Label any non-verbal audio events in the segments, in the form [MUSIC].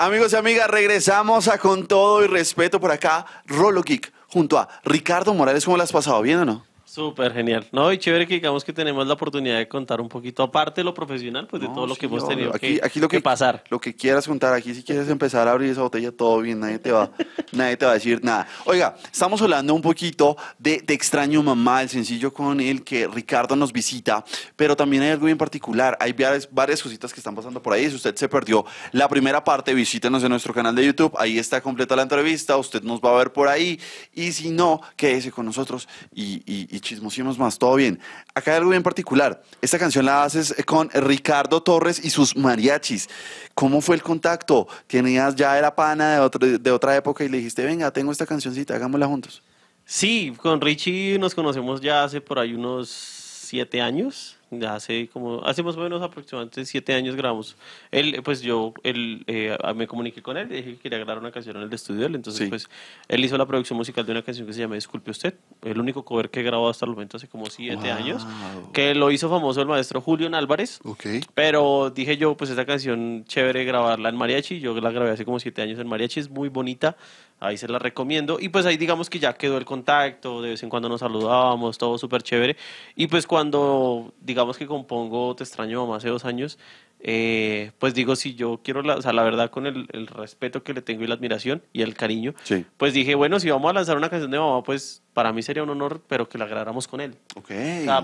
Amigos y amigas, regresamos a Con Todo y Respeto por acá, Rolo Geek, junto a Ricardo Morales. ¿Cómo lo has pasado? ¿Bien o no? Súper genial. No, y chévere que digamos que tenemos la oportunidad de contar un poquito, aparte de lo profesional, pues de todo lo que hemos tenido aquí, aquí lo que, pasar. Lo que quieras contar, aquí si quieres empezar a abrir esa botella, todo bien, nadie te va, [LAUGHS] nadie te va a decir nada. Oiga, estamos hablando un poquito de extraño mamá, el sencillo con el que Ricardo nos visita, pero también hay algo bien particular, hay varias, varias cositas que están pasando por ahí, si usted se perdió la primera parte, visítenos en nuestro canal de YouTube, ahí está completa la entrevista, usted nos va a ver por ahí, y si no, quédese con nosotros y, y, y Chismosemos más, todo bien. Acá hay algo bien particular. Esta canción la haces eh, con Ricardo Torres y sus mariachis. ¿Cómo fue el contacto? ¿Tenías ya era pana de, otro, de otra época y le dijiste, venga, tengo esta cancioncita, hagámosla juntos? Sí, con Richie nos conocemos ya hace por ahí unos siete años hace como, hace más o menos aproximadamente siete años grabamos. Él, pues yo, él, eh, me comuniqué con él, dije que quería grabar una canción en el estudio de él, entonces pues él hizo la producción musical de una canción que se llama Disculpe Usted, el único cover que he grabado hasta el momento hace como siete años, que lo hizo famoso el maestro Julio Álvarez, okay. pero dije yo, pues esta canción chévere grabarla en mariachi, yo la grabé hace como siete años en mariachi, es muy bonita, ahí se la recomiendo. Y pues ahí digamos que ya quedó el contacto, de vez en cuando nos saludábamos, todo súper chévere. Y pues cuando, digamos, digamos que compongo Te extraño mamá hace dos años, eh, pues digo, si yo quiero, la, o sea, la verdad con el, el, respeto que le tengo y la admiración y el cariño, pues dije, bueno, si vamos a lanzar una canción de mamá, pues para mí sería un honor, pero que la agradáramos con él. Ok.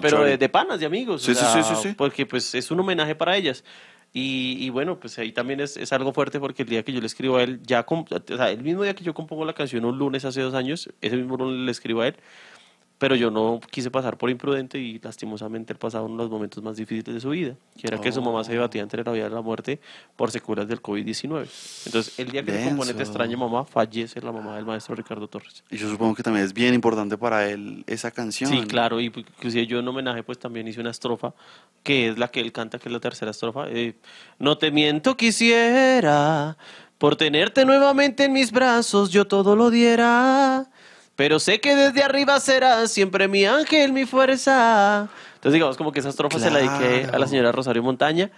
pero de, panas, de amigos. Sí, sí, sí, sí, Porque pues es un homenaje para ellas. Y, bueno, pues ahí también es, es, algo fuerte porque el día que yo le escribo a él, ya, o sea, el mismo día que yo compongo la canción, un lunes hace dos años, ese mismo lunes le escribo a él pero yo no quise pasar por imprudente y lastimosamente él pasaba uno de los momentos más difíciles de su vida, que era que su mamá se oh. debatía entre la vida y la muerte por secuelas del COVID-19. Entonces, el día que el componente este extraña mamá fallece la mamá del maestro Ricardo Torres. Y yo supongo que también es bien importante para él esa canción. Sí, claro, y pues, inclusive yo en homenaje pues también hice una estrofa, que es la que él canta, que es la tercera estrofa. Eh, no te miento, quisiera por tenerte nuevamente en mis brazos, yo todo lo diera. Pero sé que desde arriba será siempre mi ángel, mi fuerza. Entonces, digamos, como que esas estrofa se las dediqué a la señora Rosario Montaña.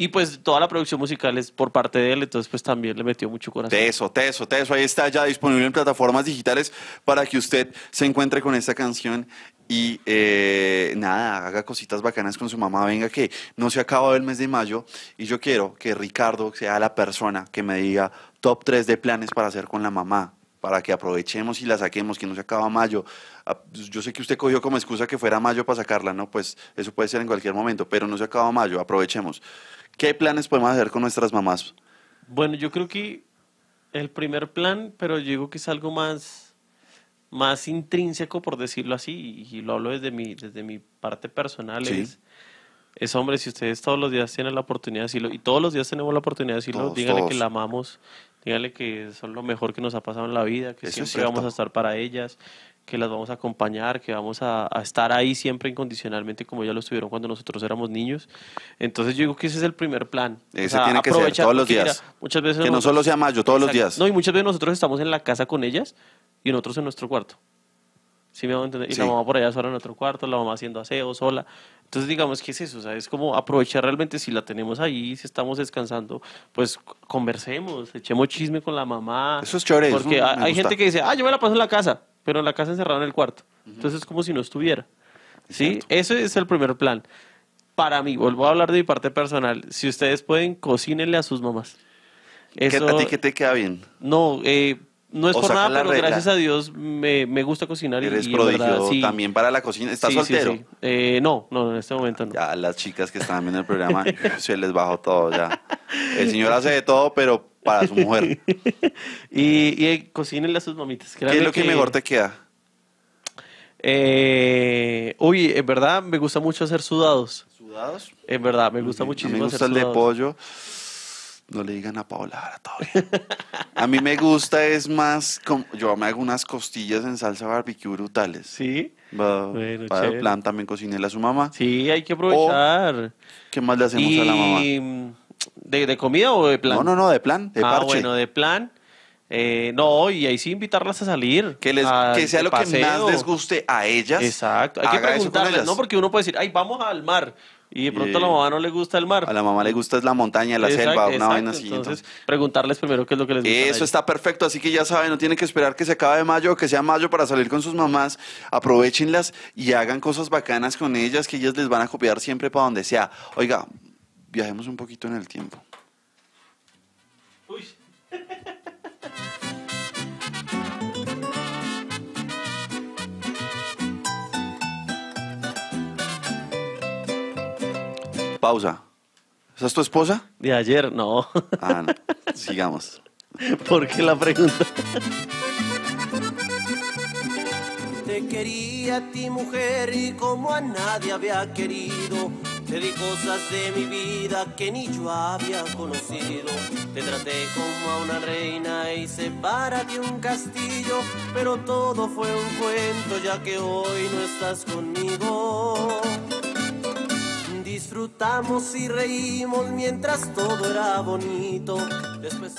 Y pues toda la producción musical es por parte de él, entonces pues también le metió mucho corazón. Teso, teso, teso. Ahí está ya disponible en plataformas digitales para que usted se encuentre con esta canción y eh, nada, haga cositas bacanas con su mamá. Venga, que no se acaba el mes de mayo y yo quiero que Ricardo sea la persona que me diga top 3 de planes para hacer con la mamá para que aprovechemos y la saquemos, que no se acaba mayo. Ah, pues, yo sé que usted cogió como excusa que fuera mayo para sacarla, ¿no? Pues eso puede ser en cualquier momento, pero no se acaba mayo, aprovechemos. ¿Qué planes podemos hacer con nuestras mamás? Bueno, yo creo que el primer plan, pero yo digo que es algo más, más intrínseco, por decirlo así, y, lo hablo desde mi, desde mi parte personal, es, es, hombre, si ustedes todos los días tienen la oportunidad de decirlo, y todos los días tenemos la oportunidad de decirlo, díganle que la amamos, Díganle que son lo mejor que nos ha pasado en la vida, que siempre vamos a estar para ellas, que las vamos a acompañar, que vamos a, estar ahí siempre incondicionalmente como ya lo estuvieron cuando nosotros éramos niños. Entonces yo digo que ese es el primer plan. Ese tiene que ser todos los días. muchas veces que no solo sea mayo, todos los días. No, y muchas veces nosotros estamos en la casa con ellas y nosotros en nuestro cuarto. Y la mamá por allá sola en otro cuarto, la mamá haciendo aseo sola. Entonces, digamos, ¿qué es eso? O sea, es como aprovechar realmente si la tenemos ahí, si estamos descansando, pues conversemos, echemos chisme con la mamá. Eso es chévere. Porque hay gente que dice, ah, yo me la paso en la casa, pero en la casa encerrada en el cuarto. Entonces es como si no estuviera. ¿Sí? Ese es el primer plan. Para mí, vuelvo a hablar de mi parte personal, si ustedes pueden, cocínenle a sus mamás. Eso, ¿A ti qué te queda bien? No, eh, no es por nada, pero gracias a Dios me, me gusta cocinar. Eres y, prodigio sí. también para la cocina. ¿Estás soltero? Eh, no, no, en este momento no. Ya las chicas que están en el programa [LAUGHS] se les bajó todo ya. El señor hace de todo, pero para su mujer. [LAUGHS] y y eh, cocínenle a sus mamitas. ¿Qué es lo que, mejor te queda? Eh, uy, en verdad me gusta mucho hacer sudados. ¿Sudados? En verdad, me gusta muchísimo. me gusta el de pollo. No le digan a Paola todavía. A mí me gusta, es más, como, yo me hago unas costillas en salsa barbecue brutales. ¿Sí? bueno, de plan también cocinela a su mamá. Sí, hay que aprovechar. ¿Qué más le hacemos a la mamá? Mm, de, comida o de plan? No, no, no, de plan, de ah, bueno, de plan. Eh, no, y ahí sí invitarlas a salir. Que, les, sea lo que más les guste a ellas. Exacto, hay que preguntarles, ¿no? Porque uno puede decir, ay, vamos al mar. Y de pronto a la eh, mamá no le gusta el mar. A la mamá le gusta es la montaña, la selva, una vaina así. Entonces, preguntarles primero qué es lo que les gusta. Eso está perfecto, así que ya saben, no tienen que esperar que se acabe mayo o que sea mayo para salir con sus mamás. Aprovechenlas y hagan cosas bacanas con ellas que ellas les van a copiar siempre para donde sea. Oiga, viajemos un poquito en el tiempo. pausa. ¿Esa es tu esposa? De ayer, no. Ah, Sigamos. [LAUGHS] ¿Por qué la pregunta? Te quería a ti, mujer, y como a nadie había querido. Te di cosas de mi vida que ni yo había conocido. Te traté como a una reina y separa de un castillo. Pero todo fue un cuento ya que hoy no estás conmigo. Disfrutamos y reímos mientras todo era bonito. Después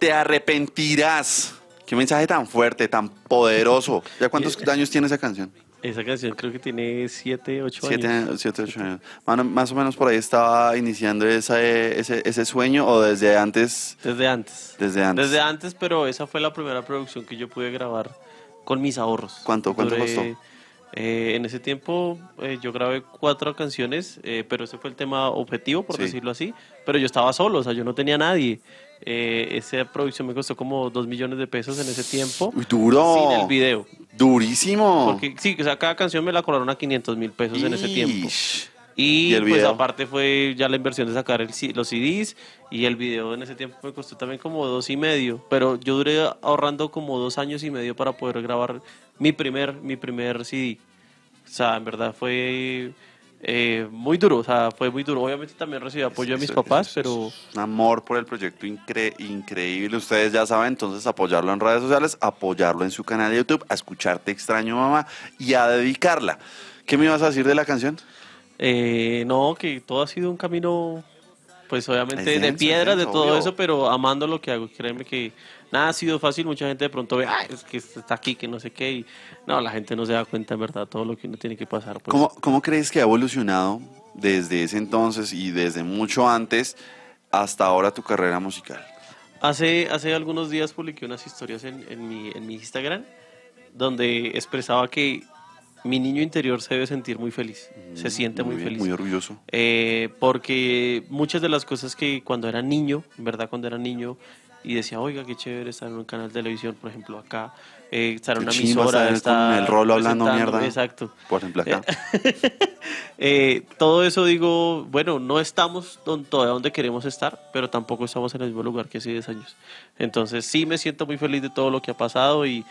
Te arrepentirás. Qué mensaje tan fuerte, tan poderoso. ¿Ya cuántos eh, años tiene esa canción? Esa canción creo que tiene 7, 8 años. años. más o menos por ahí estaba iniciando ese, ese, sueño o desde antes. Desde antes. Desde antes. Desde antes, pero esa fue la primera producción que yo pude grabar con mis ahorros. ¿Cuánto? ¿Cuánto costó? Eh, en ese tiempo eh, yo grabé cuatro canciones, eh, pero ese fue el tema objetivo, por decirlo así. Pero yo estaba solo, o sea, yo no tenía nadie. esa producción me costó como dos millones de pesos en ese tiempo. duro. Sin el video. Durísimo. sí, o sea, cada canción me la cobraron a 500 mil pesos en ese tiempo. Y, pues aparte fue ya la inversión de sacar los CDs y el video en ese tiempo me costó también como dos y medio, pero yo duré ahorrando como dos años y medio para poder grabar mi primer, mi primer CD. O sea, en verdad fue eh, muy duro, o sea, fue muy duro. Obviamente también recibí apoyo de mis papás, pero... Un amor por el proyecto increíble, ustedes ya saben, entonces apoyarlo en redes sociales, apoyarlo en su canal de YouTube, a escucharte extraño mamá y a dedicarla. ¿Qué me ibas a decir de la canción? Eh, no, que todo ha sido un camino, pues obviamente de piedras, de todo eso, pero amando lo que hago, créeme que nada ha sido fácil. Mucha gente de pronto ve, es que este está aquí, que no sé qué. Y no, la gente no se da cuenta en verdad todo lo que uno tiene que pasar. Pues. ¿Cómo, crees que ha evolucionado desde ese entonces y desde mucho antes hasta ahora tu carrera musical? Hace, hace algunos días publiqué unas historias en, mi, Instagram donde expresaba que mi niño interior se debe sentir muy feliz, mm, se siente muy, feliz. Muy orgulloso. Eh, porque muchas de las cosas que cuando era niño, verdad cuando era niño, y decía, oiga, qué chévere estar en un canal de televisión, por ejemplo, acá, eh, estar en una emisora, estar el rolo hablando mierda. Exacto. Por ejemplo acá. Eh, [LAUGHS] eh, todo eso digo, bueno, no estamos todavía donde queremos estar, pero tampoco estamos en el mismo lugar que hace 10 años. Entonces sí me siento muy feliz de todo lo que ha pasado y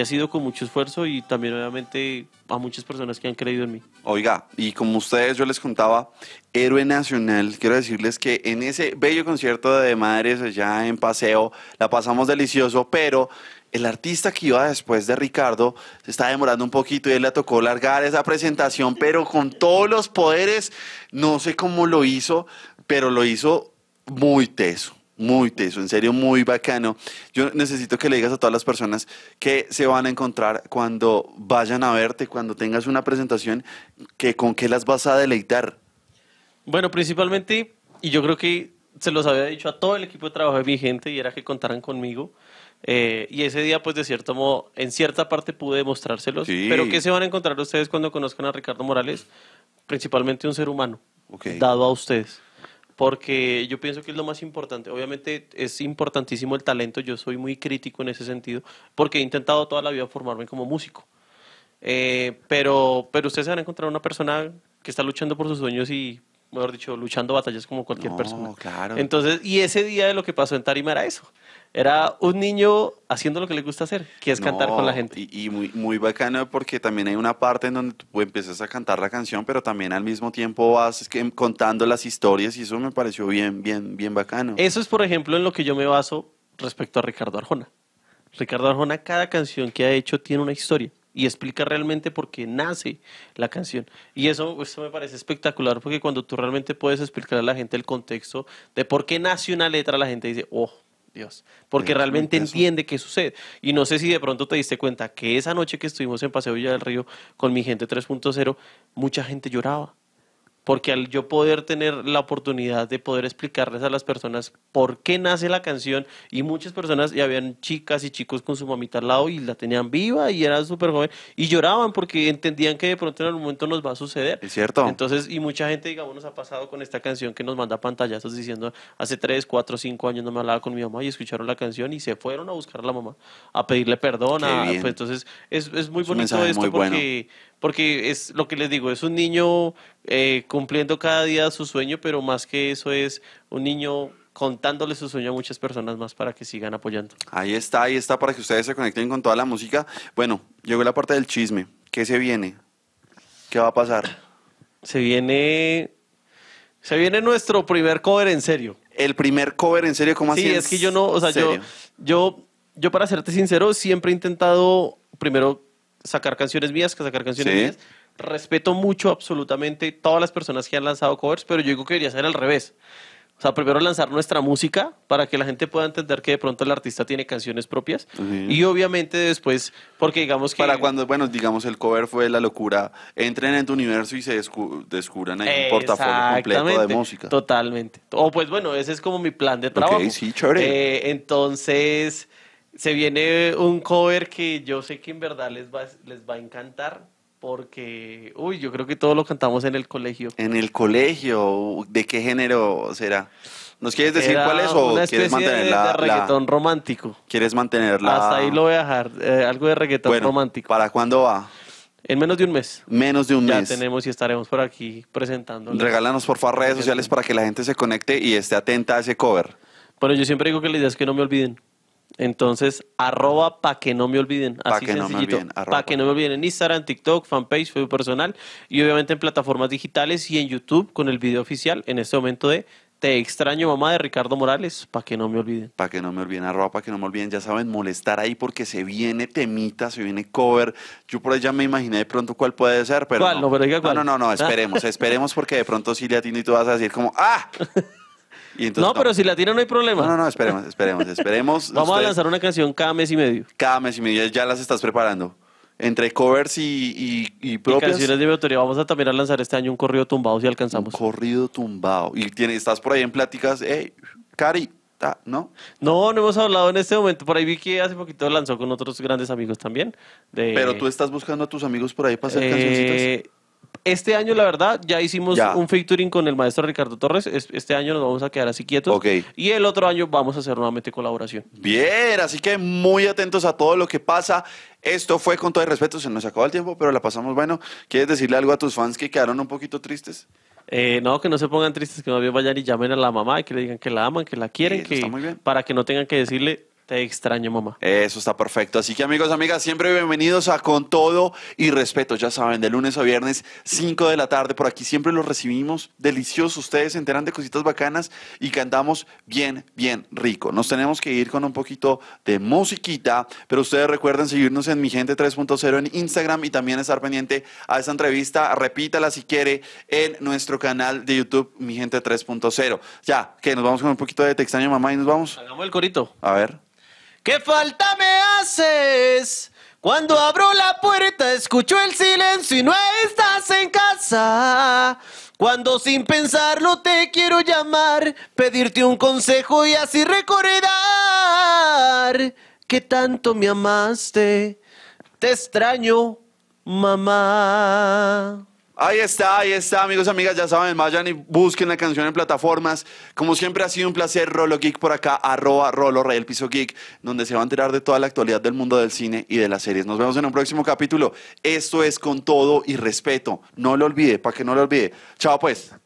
ha sido con mucho esfuerzo y también obviamente a muchas personas que han creído en mí. Oiga, y como ustedes yo les contaba, héroe nacional, quiero decirles que en ese bello concierto de Madres allá en Paseo la pasamos delicioso, pero el artista que iba después de Ricardo se está demorando un poquito y él le tocó largar esa presentación, pero con todos los poderes, no sé cómo lo hizo, pero lo hizo muy teso. Muy teso, en serio, muy bacano. Yo necesito que le digas a todas las personas que se van a encontrar cuando vayan a verte, cuando tengas una presentación, que con qué las vas a deleitar. Bueno, principalmente, y yo creo que se los había dicho a todo el equipo de trabajo de mi gente, y era que contaran conmigo. Eh, y ese día, pues de cierto modo, en cierta parte pude demostrárselos. Pero ¿qué se van a encontrar ustedes cuando conozcan a Ricardo Morales? Principalmente un ser humano, dado a ustedes. Porque yo pienso que es lo más importante. Obviamente es importantísimo el talento, yo soy muy crítico en ese sentido, porque he intentado toda la vida formarme como músico. Eh, pero, pero ustedes van a encontrar una persona que está luchando por sus sueños y mejor dicho, luchando batallas como cualquier no, persona. Claro. Entonces, y ese día de lo que pasó en Tarima era eso. Era un niño haciendo lo que le gusta hacer, que es cantar con la gente. Y, muy, muy bacano porque también hay una parte en donde tú empiezas a cantar la canción, pero también al mismo tiempo vas em, contando las historias y eso me pareció bien, bien, bien bacano. Eso es, por ejemplo, en lo que yo me baso respecto a Ricardo Arjona. Ricardo Arjona, cada canción que ha hecho tiene una historia y explica realmente por qué nace la canción. Y eso, me parece espectacular porque cuando tú realmente puedes explicar a la gente el contexto de por qué nace una letra, la gente dice, oh, Dios, porque realmente entiende qué sucede. Y no sé si de pronto te diste cuenta que esa noche que estuvimos en Paseo Villa del Río con mi gente 3.0, mucha gente lloraba porque al yo poder tener la oportunidad de poder explicarles a las personas por qué nace la canción y muchas personas y habían chicas y chicos con su mamita al lado y la tenían viva y era súper joven y lloraban porque entendían que de pronto en algún momento nos va a suceder. Es cierto. Entonces, y mucha gente, digamos, nos ha pasado con esta canción que nos manda pantallazos diciendo hace tres, cuatro, cinco años no me hablaba con mi mamá y escucharon la canción y se fueron a buscar a la mamá a pedirle perdón. Pues, entonces, es, muy bonito esto porque, porque es lo que les digo, es un niño eh, cumpliendo cada día su sueño, pero más que eso es un niño contándole su sueño a muchas personas más para que sigan apoyando. Ahí está, ahí está para que ustedes se conecten con toda la música. Bueno, llegó la parte del chisme. ¿Qué se viene? ¿Qué va a pasar? Se viene se viene nuestro primer cover en serio. El primer cover en serio, ¿cómo así? Sí, es que yo no, o sea, yo, yo, yo para serte sincero, siempre he intentado primero sacar canciones mías, que sacar canciones mías respeto mucho absolutamente todas las personas que han lanzado covers, pero yo digo que debería ser al revés. O sea, primero lanzar nuestra música para que la gente pueda entender que de pronto el artista tiene canciones propias. Y obviamente después, porque digamos que... Para cuando, bueno, digamos, el cover fue la locura, entren en tu universo y se descubran ahí un portafolio completo de música. Totalmente. O pues bueno, ese es como mi plan de trabajo. sí, eh, entonces, se viene un cover que yo sé que en verdad les va, les va a encantar porque, uy, yo creo que todos lo cantamos en el colegio. En el colegio, ¿de qué género será? ¿Nos quieres decir cuál es o quieres mantenerla? Algo de reggaetón romántico. ¿Quieres mantenerla? Hasta ahí lo voy a dejar, eh, algo de reggaetón romántico. ¿Para cuándo va? En menos de un mes. Menos de un mes. Ya tenemos y estaremos por aquí presentando. Regálanos por favor redes sociales para que la gente se conecte y esté atenta a ese cover. Bueno, yo siempre digo que la idea es que no me olviden. Entonces, arroba para que no me olviden. Así que No me que no me olviden en Instagram, TikTok, fanpage, Facebook personal y obviamente en plataformas digitales y en YouTube con el video oficial en este momento de Te extraño mamá de Ricardo Morales, para que no me olviden. Para que no me olviden, arroba, para que no me olviden. Ya saben, molestar ahí porque se viene temita, se viene cover. Yo por ahí ya me imaginé de pronto cuál puede ser, pero... No, no, pero no, no, [LAUGHS] esperemos, esperemos porque de pronto sí le atiendo y tú vas a decir como ¡ah! no, pero si la tira no hay problema. No, no, esperemos, esperemos, esperemos. [LAUGHS] Vamos a lanzar una canción cada mes y medio. Cada mes y medio, ya las estás preparando. Entre covers y, y, propias. Y canciones de mi Vamos a también a lanzar este año un corrido tumbado si alcanzamos. Un corrido tumbado. Y estás por ahí en pláticas. Ey, Cari, ¿no? No, no hemos hablado en este momento. Por ahí vi que hace poquito lanzó con otros grandes amigos también. Pero tú estás buscando a tus amigos por ahí para hacer eh, este año, la verdad, ya hicimos un featuring con el maestro Ricardo Torres. Este año nos vamos a quedar así quietos. Y el otro año vamos a hacer nuevamente colaboración. Bien, así que muy atentos a todo lo que pasa. Esto fue con todo el respeto, se nos acabó el tiempo, pero la pasamos bueno. ¿Quieres decirle algo a tus fans que quedaron un poquito tristes? Eh, no, que no se pongan tristes, que no vayan y llamen a la mamá y que le digan que la aman, que la quieren, que para que no tengan que decirle te extraño, mamá. Eso está perfecto. Así que amigos, amigas, siempre bienvenidos a Con Todo y Respeto. Ya saben, de lunes a viernes, 5 de la tarde. Por aquí siempre los recibimos deliciosos. Ustedes se enteran de cositas bacanas y cantamos bien, bien rico. Nos tenemos que ir con un poquito de musiquita, pero ustedes recuerden seguirnos en Mi Gente 3.0 en Instagram y también estar pendiente a esta entrevista. Repítala si quiere en nuestro canal de YouTube Mi Gente 3.0. Ya, que nos vamos con un poquito de Te extraño, mamá, y nos vamos. Hagamos el corito. A ver. ¿Qué falta me haces? Cuando abro la puerta escucho el silencio y no estás en casa. Cuando sin pensarlo te quiero llamar, pedirte un consejo y así recordar que tanto me amaste. Te extraño, mamá. Ahí está, ahí está, amigos, amigas, ya saben, vayan y busquen la canción en plataformas. Como siempre ha sido un placer, Rolo Geek por acá, arroba Rolo Rey el Piso Geek, donde se va a enterar de toda la actualidad del mundo del cine y de las series. Nos vemos en un próximo capítulo. Esto es con todo y respeto. No lo olvide, para que no lo olvide. Chao pues.